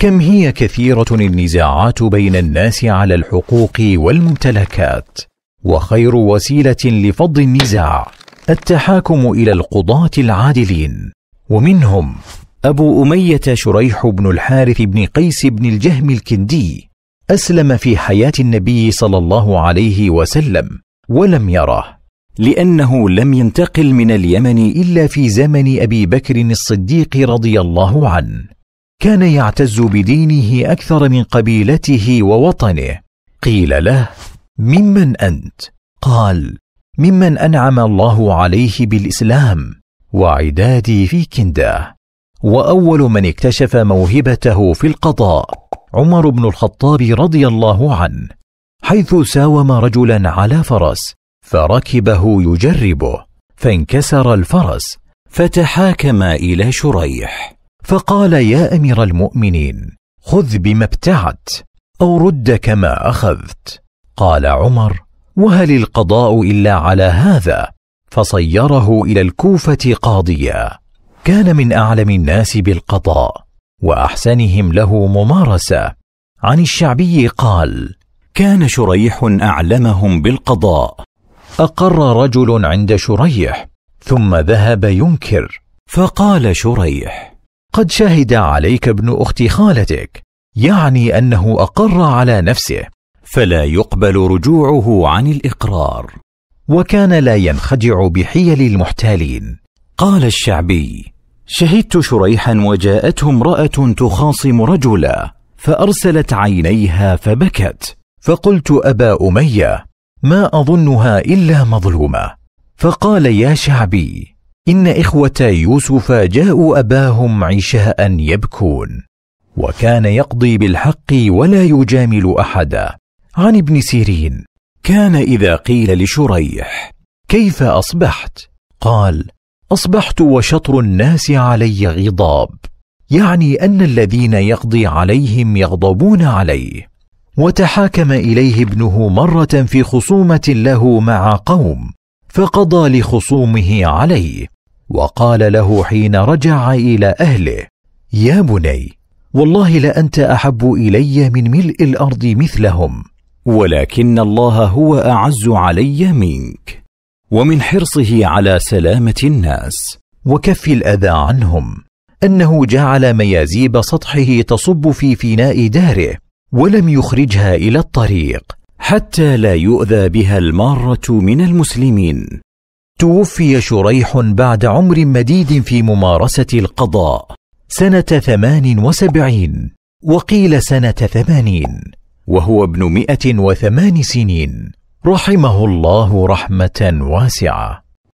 كم هي كثيرة النزاعات بين الناس على الحقوق والممتلكات وخير وسيلة لفض النزاع التحاكم إلى القضاة العادلين ومنهم أبو أمية شريح بن الحارث بن قيس بن الجهم الكندي أسلم في حياة النبي صلى الله عليه وسلم ولم يره لأنه لم ينتقل من اليمن إلا في زمن أبي بكر الصديق رضي الله عنه كان يعتز بدينه اكثر من قبيلته ووطنه قيل له ممن انت قال ممن انعم الله عليه بالاسلام وعدادي في كنده واول من اكتشف موهبته في القضاء عمر بن الخطاب رضي الله عنه حيث ساوم رجلا على فرس فركبه يجربه فانكسر الفرس فتحاكما الى شريح فقال يا امير المؤمنين خذ بما ابتعت او رد كما اخذت قال عمر وهل القضاء الا على هذا فصيره الى الكوفه قاضيا كان من اعلم الناس بالقضاء واحسنهم له ممارسه عن الشعبي قال كان شريح اعلمهم بالقضاء اقر رجل عند شريح ثم ذهب ينكر فقال شريح قد شهد عليك ابن اخت خالتك يعني انه اقر على نفسه فلا يقبل رجوعه عن الاقرار وكان لا ينخدع بحيل المحتالين قال الشعبي شهدت شريحا وجاءته امراه تخاصم رجلا فارسلت عينيها فبكت فقلت ابا اميه ما اظنها الا مظلومه فقال يا شعبي إن إخوة يوسف جاءوا أباهم عشاء يبكون وكان يقضي بالحق ولا يجامل أحدا عن ابن سيرين كان إذا قيل لشريح كيف أصبحت؟ قال أصبحت وشطر الناس علي غضاب يعني أن الذين يقضي عليهم يغضبون عليه وتحاكم إليه ابنه مرة في خصومة له مع قوم فقضى لخصومه عليه وقال له حين رجع الى اهله يا بني والله لانت احب الي من ملء الارض مثلهم ولكن الله هو اعز علي منك ومن حرصه على سلامه الناس وكف الاذى عنهم انه جعل ميازيب سطحه تصب في فناء داره ولم يخرجها الى الطريق حتى لا يؤذى بها الماره من المسلمين توفي شريح بعد عمر مديد في ممارسة القضاء سنة ثمان وسبعين وقيل سنة ثمانين وهو ابن مئة وثمان سنين رحمه الله رحمة واسعة